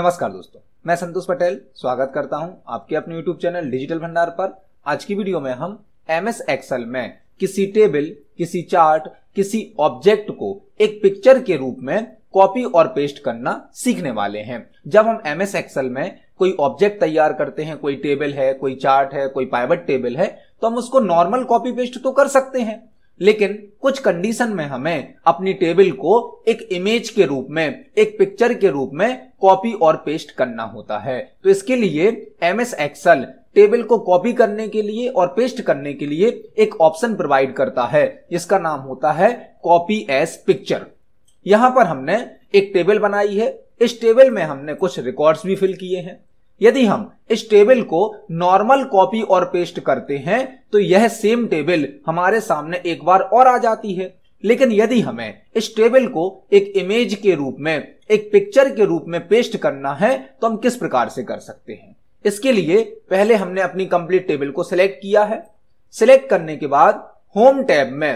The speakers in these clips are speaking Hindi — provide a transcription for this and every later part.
नमस्कार दोस्तों मैं संतोष पटेल स्वागत करता हूं आपके अपने YouTube चैनल डिजिटल भंडार पर आज की वीडियो में हम एम एस एक्सएल में किसी टेबल किसी चार्ट किसी ऑब्जेक्ट को एक पिक्चर के रूप में कॉपी और पेस्ट करना सीखने वाले हैं जब हम एम एस एक्सएल में कोई ऑब्जेक्ट तैयार करते हैं कोई टेबल है कोई चार्ट है कोई पाइवट टेबल है तो हम उसको नॉर्मल कॉपी पेस्ट तो कर सकते हैं लेकिन कुछ कंडीशन में हमें अपनी टेबल को एक इमेज के रूप में एक पिक्चर के रूप में कॉपी और पेस्ट करना होता है तो इसके लिए एम एस एक्सल टेबल को कॉपी करने के लिए और पेस्ट करने के लिए एक ऑप्शन प्रोवाइड करता है जिसका नाम होता है कॉपी एस पिक्चर यहां पर हमने एक टेबल बनाई है इस टेबल में हमने कुछ रिकॉर्ड्स भी फिल किए हैं यदि हम इस टेबल को नॉर्मल कॉपी और पेस्ट करते हैं तो यह सेम टेबल हमारे सामने एक बार और आ जाती है लेकिन यदि हमें इस टेबल को एक इमेज के रूप में एक पिक्चर के रूप में पेस्ट करना है तो हम किस प्रकार से कर सकते हैं इसके लिए पहले हमने अपनी कंप्लीट टेबल को सिलेक्ट किया है सिलेक्ट करने के बाद होम टैब में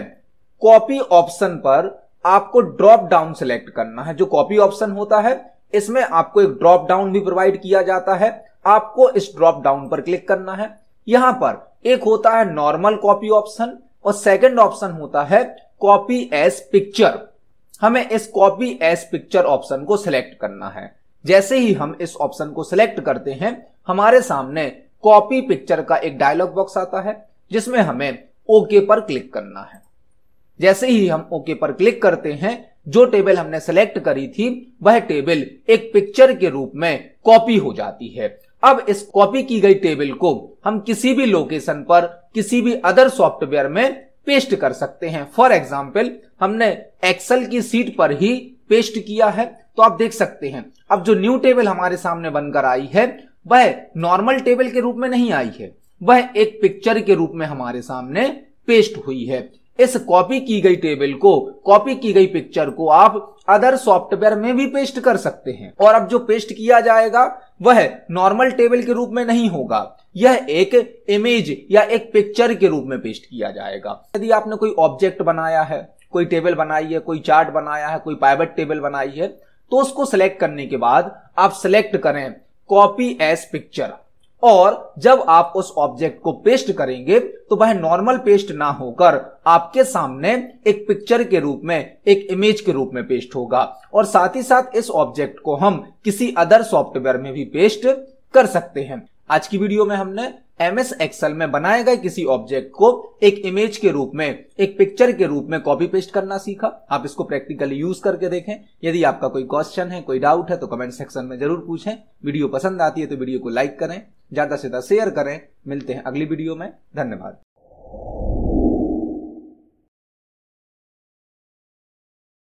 कॉपी ऑप्शन पर आपको ड्रॉप डाउन सिलेक्ट करना है जो कॉपी ऑप्शन होता है इसमें आपको एक ड्रॉप डाउन भी प्रोवाइड किया जाता है आपको इस ड्रॉप डाउन पर क्लिक करना है यहां पर एक होता है नॉर्मल कॉपी ऑप्शन और सेकंड ऑप्शन होता है कॉपी एस पिक्चर हमें इस कॉपी एस पिक्चर ऑप्शन को सिलेक्ट करना है जैसे ही हम इस ऑप्शन को सिलेक्ट करते हैं हमारे सामने कॉपी पिक्चर का एक डायलॉग बॉक्स आता है जिसमें हमें ओके पर क्लिक करना है जैसे ही हम ओके पर क्लिक करते हैं जो टेबल हमने सेलेक्ट करी थी वह टेबल एक पिक्चर के रूप में कॉपी हो जाती है अब इस कॉपी की गई टेबल को हम किसी भी लोकेशन पर किसी भी अदर सॉफ्टवेयर में पेस्ट कर सकते हैं फॉर एग्जाम्पल हमने एक्सेल की सीट पर ही पेस्ट किया है तो आप देख सकते हैं अब जो न्यू टेबल हमारे सामने बनकर आई है वह नॉर्मल टेबल के रूप में नहीं आई है वह एक पिक्चर के रूप में हमारे सामने पेस्ट हुई है इस कॉपी की गई टेबल को कॉपी की गई पिक्चर को आप अदर सॉफ्टवेयर में भी पेस्ट कर सकते हैं और अब जो पेस्ट किया जाएगा वह नॉर्मल टेबल के रूप में नहीं होगा यह एक इमेज या एक पिक्चर के रूप में पेस्ट किया जाएगा यदि आपने कोई ऑब्जेक्ट बनाया है कोई टेबल बनाई है कोई चार्ट बनाया है कोई प्राइवेट टेबल बनाई है तो उसको सिलेक्ट करने के बाद आप सिलेक्ट करें कॉपी एज पिक्चर और जब आप उस ऑब्जेक्ट को पेस्ट करेंगे तो वह नॉर्मल पेस्ट ना होकर आपके सामने एक पिक्चर के रूप में एक इमेज के रूप में पेस्ट होगा और साथ ही साथ इस ऑब्जेक्ट को हम किसी अदर सॉफ्टवेयर में भी पेस्ट कर सकते हैं आज की वीडियो में हमने एम एस एक्सएल में बनाए गए किसी ऑब्जेक्ट को एक इमेज के रूप में एक पिक्चर के रूप में कॉपी पेस्ट करना सीखा आप इसको प्रैक्टिकली यूज करके देखें यदि आपका कोई क्वेश्चन है कोई डाउट है तो कमेंट सेक्शन में जरूर पूछें वीडियो पसंद आती है तो वीडियो को लाइक करें ज़्यादा से ज़्यादा शेयर करें मिलते हैं अगली वीडियो में धन्यवाद